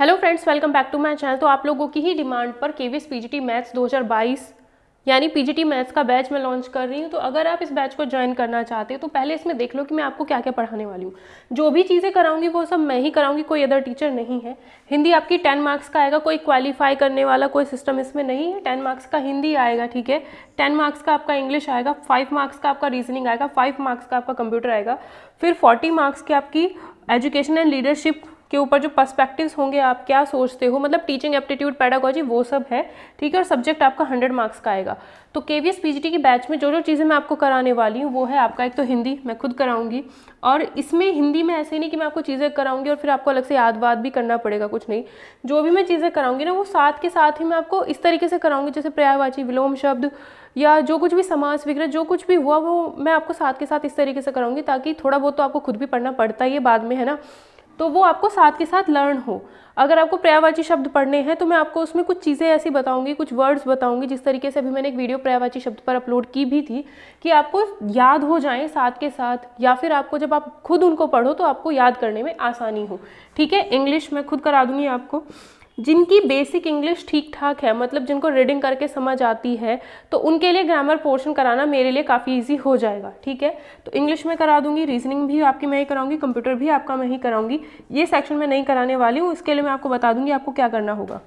hello friends welcome back to my channel तो आप लोगों की ही डिमांड पर जी पीजीटी मैथ्स 2022 यानी पीजीटी मैथ्स का बैच मैं लॉन्च कर रही हूँ तो अगर आप इस बैच को ज्वाइन करना चाहते हो तो पहले इसमें देख लो कि मैं आपको क्या क्या पढ़ाने वाली हूँ जो भी चीज़ें कराऊंगी वो सब मैं ही कराऊंगी कोई अदर टीचर नहीं है हिंदी आपकी टेन मार्क्स का आएगा कोई क्वालिफाई करने वाला कोई सिस्टम इसमें नहीं है टेन मार्क्स का हिंदी आएगा ठीक है टेन मार्क्स का आपका इंग्लिश आएगा फाइव मार्क्स का आपका रीजनिंग आएगा फाइव मार्क्स का आपका कंप्यूटर आएगा फिर फोर्टी मार्क्स की आपकी एजुकेशन एंड लीडरशिप के ऊपर जो पर्सपेक्टिव्स होंगे आप क्या सोचते हो मतलब टीचिंग एप्टीट्यूड पैडागोजी वो सब है ठीक है और सब्जेक्ट आपका हंड्रेड मार्क्स का आएगा तो K V S P G T batch में जो जो चीज़ें मैं आपको कराने वाली हूँ वो है आपका एक तो हिंदी मैं खुद कराऊंगी और इसमें हिंदी में ऐसे नहीं कि मैं आपको चीज़ें कराऊंगी और फिर आपको अलग से याद वाद भी करना पड़ेगा कुछ नहीं जो भी मैं चीज़ें कराऊंगी ना वो साथ के साथ ही मैं आपको इस तरीके से कराऊंगी जैसे प्रयावाची विलोम शब्द या जो कुछ भी समाज वगैरह जो कुछ भी हुआ वो मैं आपको साथ के साथ इस तरीके से कराऊंगी ताकि थोड़ा बहुत तो आपको खुद भी पढ़ना पड़ता ही है बाद में है ना तो वो आपको साथ के साथ लर्न हो अगर आपको पर्यायवाची शब्द पढ़ने हैं तो मैं आपको उसमें कुछ चीज़ें ऐसी बताऊंगी कुछ वर्ड्स बताऊंगी जिस तरीके से अभी मैंने एक वीडियो पर्यायवाची शब्द पर अपलोड की भी थी कि आपको याद हो जाए साथ के साथ या फिर आपको जब आप खुद उनको पढ़ो तो आपको याद करने में आसानी हो ठीक है इंग्लिश मैं खुद करा दूंगी आपको जिनकी बेसिक इंग्लिश ठीक ठाक है मतलब जिनको रीडिंग करके समझ आती है तो उनके लिए ग्रामर पोर्शन कराना मेरे लिए काफ़ी ईजी हो जाएगा ठीक है तो इंग्लिश में करा दूंगी रीजनिंग भी आपकी मैं ही कराऊंगी कंप्यूटर भी आपका मैं ही कराऊंगी ये सेक्शन में नहीं कराने वाली हूँ इसके लिए मैं आपको बता दूंगी आपको क्या करना होगा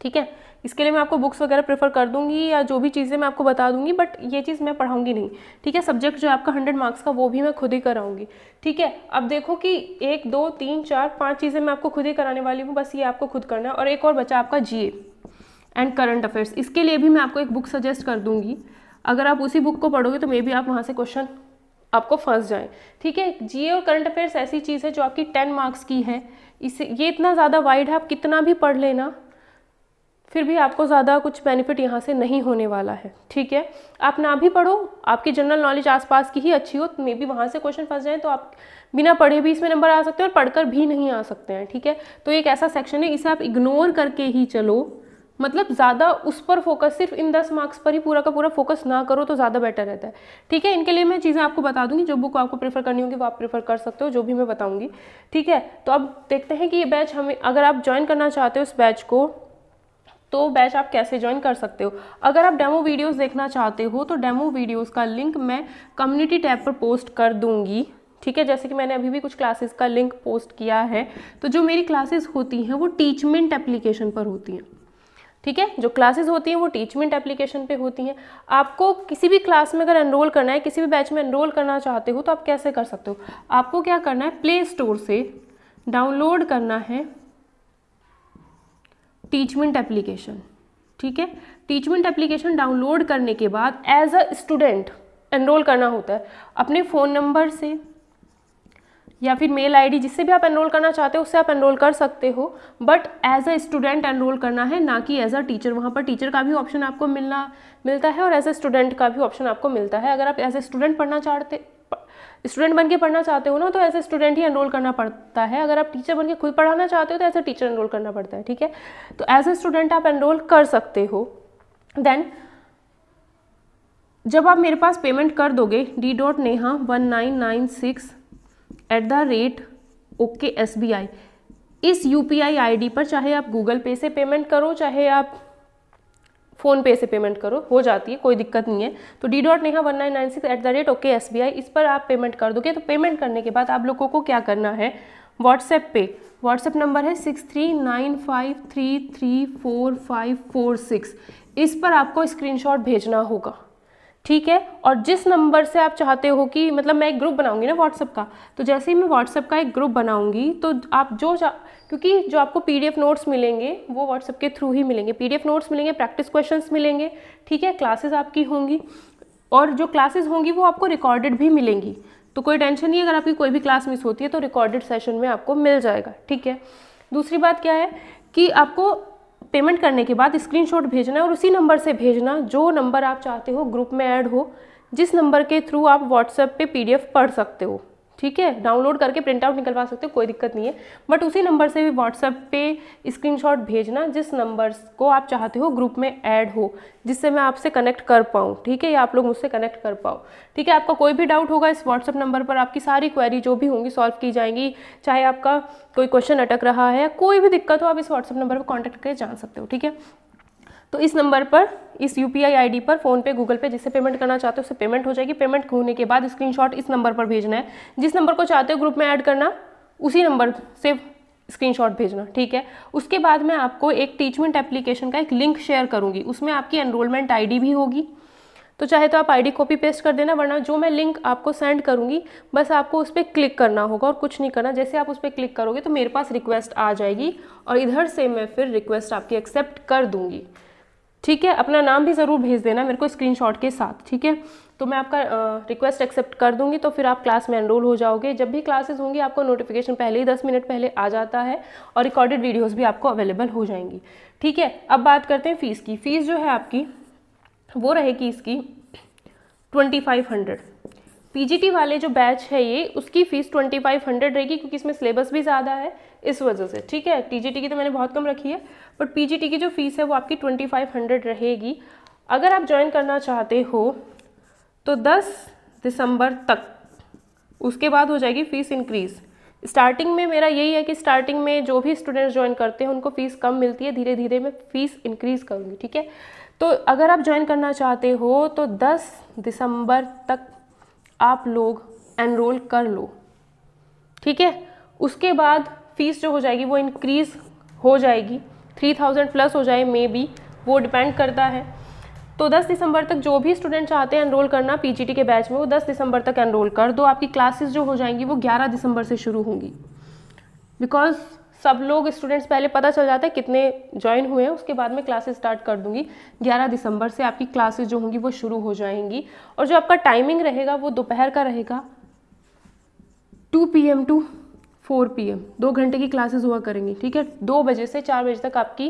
ठीक है इसके लिए मैं आपको बुक्स वगैरह प्रेफर कर दूंगी या जो भी चीज़ें मैं आपको बता दूंगी बट ये चीज़ मैं पढ़ाऊंगी नहीं ठीक है सब्जेक्ट जो आपका हंड्रेड मार्क्स का वो भी मैं खुद ही कराऊंगी ठीक है अब देखो कि एक दो तीन चार पाँच चीज़ें मैं आपको खुद ही कराने वाली हूँ बस ये आपको खुद करना है और एक और बचा आपका जी एंड करंट अफेयर्स इसके लिए भी मैं आपको एक बुक सजेस्ट कर दूँगी अगर आप उसी बुक को पढ़ोगे तो मे भी आप वहाँ से क्वेश्चन आपको फंस जाए ठीक है जीए और करंट अफेयर्स ऐसी चीज़ है जो आपकी टेन मार्क्स की है इसे ये इतना ज़्यादा वाइड है आप कितना भी पढ़ लेना फिर भी आपको ज़्यादा कुछ बेनिफिट यहाँ से नहीं होने वाला है ठीक है आप ना भी पढ़ो आपकी जनरल नॉलेज आसपास की ही अच्छी हो तो मे बी वहाँ से क्वेश्चन फंस जाए तो आप बिना पढ़े भी इसमें नंबर आ सकते हैं और पढ़कर भी नहीं आ सकते हैं ठीक है तो एक ऐसा सेक्शन है इसे आप इग्नोर करके ही चलो मतलब ज़्यादा उस पर फोकस सिर्फ इन दस मार्क्स पर ही पूरा का पूरा फोकस ना करो तो ज़्यादा बेटर रहता है ठीक है इनके लिए मैं चीज़ें आपको बता दूंगी जो बुक आपको प्रेफर करनी होगी वो आप प्रेफर कर सकते हो जो भी मैं बताऊंगी ठीक है तो अब देखते हैं कि ये बैच हमें अगर आप ज्वाइन करना चाहते हो इस बैच को तो बैच आप कैसे ज्वाइन कर सकते हो अगर आप डेमो वीडियोस देखना चाहते हो तो डेमो वीडियोस का लिंक मैं कम्युनिटी टैब पर पोस्ट कर दूंगी ठीक है जैसे कि मैंने अभी भी कुछ क्लासेस का लिंक पोस्ट किया है तो जो मेरी क्लासेस होती हैं वो टीचमेंट एप्लीकेशन पर होती हैं ठीक है जो क्लासेस होती हैं वो टीचमेंट एप्लीकेशन पे होती हैं आपको किसी भी क्लास में अगर एनरोल करना है किसी भी बैच में एनरोल करना चाहते हो तो आप कैसे कर सकते हो आपको क्या करना है प्ले स्टोर से डाउनलोड करना है टीचमेंट एप्लीकेशन ठीक है टीचमेंट एप्लीकेशन डाउनलोड करने के बाद एज अ स्टूडेंट एनरोल करना होता है अपने फ़ोन नंबर से या फिर मेल आईडी जिससे भी आप एनरोल करना चाहते हो उससे आप एनरोल कर सकते हो but as a student enrol करना है ना कि एज अ टीचर वहाँ पर टीचर का भी ऑप्शन आपको मिलना मिलता है और एज अ स्टूडेंट का भी ऑप्शन आपको मिलता है अगर आप एज अ स्टूडेंट पढ़ना चाहते स्टूडेंट बन के पढ़ना चाहते हो ना तो ऐसे स्टूडेंट ही एनरोल करना पड़ता है अगर आप टीचर बनके खुद पढ़ाना चाहते हो तो ऐसे टीचर एनरोल करना पड़ता है ठीक है तो ऐसे स्टूडेंट आप एनरोल कर सकते हो देन जब आप मेरे पास पेमेंट कर दोगे D dot Neha one nine nine six at the rate ok S B I इस U P I I D पर चाहे आप गूगल पे से पेमेंट करो चाहे आप फ़ोन पे से पेमेंट करो हो जाती है कोई दिक्कत नहीं है तो D dot Neha one nine nine six at the rate ok S B I इस पर आप पेमेंट कर दोगे तो पेमेंट करने के बाद आप लोगों को क्या करना है व्हाट्सएप पे व्हाट्सएप नंबर है six three nine five three three four five four six इस पर आपको स्क्रीनशॉट भेजना होगा ठीक है और जिस नंबर से आप चाहते हो कि मतलब मैं एक ग्रुप बनाऊंगी ना व्हाट्सअप का तो जैसे ही मैं व्हाट्सअप का एक ग्रुप बनाऊंगी तो आप जो क्योंकि जो आपको पीडीएफ नोट्स मिलेंगे वो व्हाट्सअप के थ्रू ही मिलेंगे पीडीएफ नोट्स मिलेंगे प्रैक्टिस क्वेश्चंस मिलेंगे ठीक है क्लासेस आपकी होंगी और जो क्लासेज होंगी वो आपको रिकॉर्डेड भी मिलेंगी तो कोई टेंशन नहीं अगर आपकी कोई भी क्लास मिस होती है तो रिकॉर्डेड सेशन में आपको मिल जाएगा ठीक है दूसरी बात क्या है कि आपको पेमेंट करने के बाद स्क्रीन भेजना है और उसी नंबर से भेजना जो नंबर आप चाहते हो ग्रुप में ऐड हो जिस नंबर के थ्रू आप व्हाट्सएप पे पीडीएफ पढ़ सकते हो ठीक है डाउनलोड करके प्रिंट आउट निकलवा सकते हो कोई दिक्कत नहीं है बट उसी नंबर से भी व्हाट्सएप पे स्क्रीनशॉट भेजना जिस नंबर को आप चाहते हो ग्रुप में ऐड हो जिससे मैं आपसे कनेक्ट कर पाऊँ ठीक है या आप लोग मुझसे कनेक्ट कर पाओ ठीक है आपका कोई भी डाउट होगा इस व्हाट्सअप नंबर पर आपकी सारी क्वेरी जो भी होंगी सॉल्व की जाएंगी चाहे आपका कोई क्वेश्चन अटक रहा है कोई भी दिक्कत हो आप इस व्हाट्सअप नंबर पर कॉन्टैक्ट करके जान सकते हो ठीक है तो इस नंबर पर इस यू पी आई पर फ़ोनपे गूगल पे जिससे पेमेंट करना चाहते हो उससे पेमेंट हो जाएगी पेमेंट होने के बाद स्क्रीनशॉट इस नंबर पर भेजना है जिस नंबर को चाहते हो ग्रुप में ऐड करना उसी नंबर से स्क्रीनशॉट भेजना ठीक है उसके बाद मैं आपको एक टीचमेंट एप्लीकेशन का एक लिंक शेयर करूँगी उसमें आपकी एनरोलमेंट आई भी होगी तो चाहे तो आप आईडी कॉपी पेस्ट कर देना वरना जो मैं लिंक आपको सेंड करूँगी बस आपको उस पर क्लिक करना होगा और कुछ नहीं करना जैसे आप उस पर क्लिक करोगे तो मेरे पास रिक्वेस्ट आ जाएगी और इधर से मैं फिर रिक्वेस्ट आपकी एक्सेप्ट कर दूँगी ठीक है अपना नाम भी ज़रूर भेज देना मेरे को स्क्रीनशॉट के साथ ठीक है तो मैं आपका रिक्वेस्ट एक्सेप्ट कर दूंगी तो फिर आप क्लास में एनरोल हो जाओगे जब भी क्लासेस होंगी आपको नोटिफिकेशन पहले ही दस मिनट पहले आ जाता है और रिकॉर्डेड वीडियोस भी आपको अवेलेबल हो जाएंगी ठीक है अब बात करते हैं फ़ीस की फ़ीस जो है आपकी वो रहेगी इसकी ट्वेंटी फाइव हंड्रेड पीजीटी वाले जो बैच है ये उसकी फ़ीस ट्वेंटी फाइव हंड्रेड रहेगी क्योंकि इसमें सिलेबस भी ज़्यादा है इस वजह से ठीक है टीजीटी की तो मैंने बहुत कम रखी है बट पीजीटी की जो फ़ीस है वो आपकी ट्वेंटी फाइव हंड्रेड रहेगी अगर आप ज्वाइन करना चाहते हो तो दस दिसंबर तक उसके बाद हो जाएगी फ़ीस इंक्रीज़ स्टार्टिंग में मेरा यही है कि स्टार्टिंग में जो भी स्टूडेंट्स ज्वाइन करते हैं उनको फ़ीस कम मिलती है धीरे धीरे मैं फ़ीस इंक्रीज़ करूँगी ठीक है तो अगर आप ज्वाइन करना चाहते हो तो 10 दिसंबर तक आप लोग एनरोल कर लो ठीक है उसके बाद फ़ीस जो हो जाएगी वो इंक्रीज़ हो जाएगी थ्री थाउजेंड प्लस हो जाए मे बी वो डिपेंड करता है तो 10 दिसंबर तक जो भी स्टूडेंट चाहते हैं एनरोल करना पीजीटी के बैच में वो 10 दिसंबर तक एनरोल कर दो आपकी क्लासेस जो हो जाएंगी वो 11 दिसंबर से शुरू होंगी बिकॉज सब लोग स्टूडेंट्स पहले पता चल जाता है कितने ज्वाइन हुए हैं उसके बाद में क्लासेस स्टार्ट कर दूंगी 11 दिसंबर से आपकी क्लासेस जो होंगी वो शुरू हो जाएंगी और जो आपका टाइमिंग रहेगा वो दोपहर का रहेगा 2 PM to four P M दो घंटे की क्लासेज हुआ करेंगी ठीक है दो बजे से चार बजे तक आपकी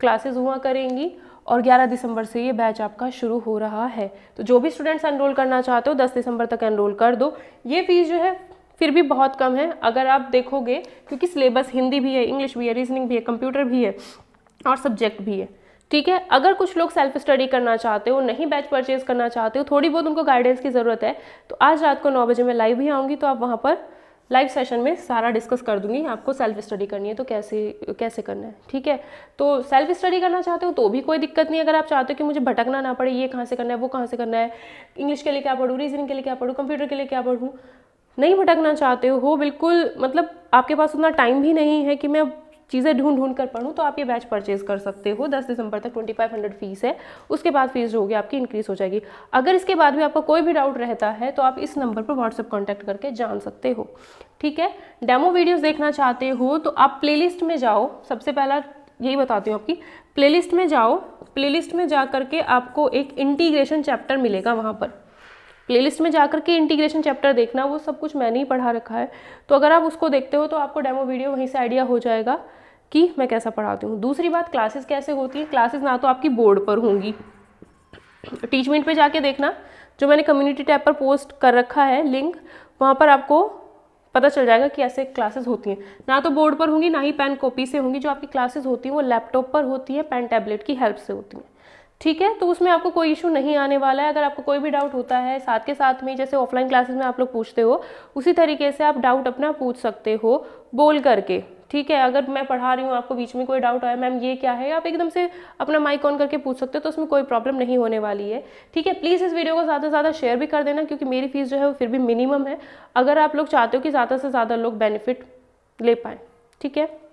क्लासेज हुआ करेंगी और 11 दिसंबर से ये बैच आपका शुरू हो रहा है तो जो भी स्टूडेंट्स एनरोल करना चाहते हो 10 दिसंबर तक एनरोल कर दो ये फ़ीस जो है फिर भी बहुत कम है अगर आप देखोगे क्योंकि सिलेबस हिंदी भी है इंग्लिश भी है रीजनिंग भी है कंप्यूटर भी है और सब्जेक्ट भी है ठीक है अगर कुछ लोग सेल्फ स्टडी करना चाहते हो नहीं बैच परचेज करना चाहते हो थोड़ी बहुत उनको गाइडेंस की ज़रूरत है तो आज रात को नौ बजे मैं लाइव ही आऊँगी तो आप वहाँ पर लाइव सेशन में सारा डिस्कस कर दूंगी आपको सेल्फ स्टडी करनी है तो कैसे कैसे करना है ठीक है तो सेल्फ स्टडी करना चाहते हो तो भी कोई दिक्कत नहीं अगर आप चाहते हो कि मुझे भटकना ना पड़े ये कहाँ से करना है वो कहाँ से करना है इंग्लिश के लिए क्या पढ़ूँ रीजनिंग के लिए क्या पढ़ूँ कंप्यूटर के लिए क्या पढ़ूँ नहीं भटकना चाहते हो बिल्कुल मतलब आपके पास उतना टाइम भी नहीं है कि मैं चीज़ें ढूंढ ढूंढ कर पढ़ूँ तो आप ये बैच परचेज कर सकते हो दस दिसंबर तक ट्वेंटी फाइव हंड्रेड फीस है उसके बाद फीस जो होगी आपकी इंक्रीज़ हो जाएगी अगर इसके बाद भी आपका कोई भी डाउट रहता है तो आप इस नंबर पर व्हाट्सअप कॉन्टैक्ट करके जान सकते हो ठीक है डेमो वीडियोज़ देखना चाहते हो तो आप लिस्ट में जाओ सबसे पहला यही बताती हूँ आपकी लिस्ट में जाओ लिस्ट में जा करके आपको एक इंटीग्रेशन चैप्टर मिलेगा वहाँ पर प्लेलिस्ट में जाकर के इंटीग्रेशन चैप्टर देखना वो सब कुछ मैंने ही पढ़ा रखा है तो अगर आप उसको देखते हो तो आपको डेमो वीडियो वहीं से आइडिया हो जाएगा कि मैं कैसा पढ़ाती हूँ दूसरी बात क्लासेस कैसे होती हैं क्लासेस ना तो आपकी बोर्ड पर होंगी टीचमेंट पे जाके देखना जो मैंने कम्युनिटी टैब पर पोस्ट कर रखा है लिंक वहाँ पर आपको पता चल जाएगा कि ऐसे क्लासेस होती हैं ना तो बोर्ड पर होंगी ना ही पेन कॉपी से होंगी जो आपकी क्लासेस होती हैं वो लैपटॉप पर होती है पेन टैबलेट की हेल्प से होती हैं ठीक है तो उसमें आपको कोई इशू नहीं आने वाला है अगर आपको कोई भी डाउट होता है साथ के साथ में जैसे ऑफलाइन क्लासेस में आप लोग पूछते हो उसी तरीके से आप डाउट अपना पूछ सकते हो बोल करके ठीक है अगर मैं पढ़ा रही हूँ आपको बीच में कोई डाउट आया मैम ये क्या है आप एकदम से अपना माइक ऑन करके पूछ सकते हो तो उसमें कोई प्रॉब्लम नहीं होने वाली है ठीक है प्लीज़ इस वीडियो को ज़्यादा से ज़्यादा शेयर भी कर देना क्योंकि मेरी फ़ीस जो है वो फिर भी मिनिमम है अगर आप लोग चाहते हो कि ज़्यादा से ज़्यादा लोग बेनिफिट ले पाएँ ठीक है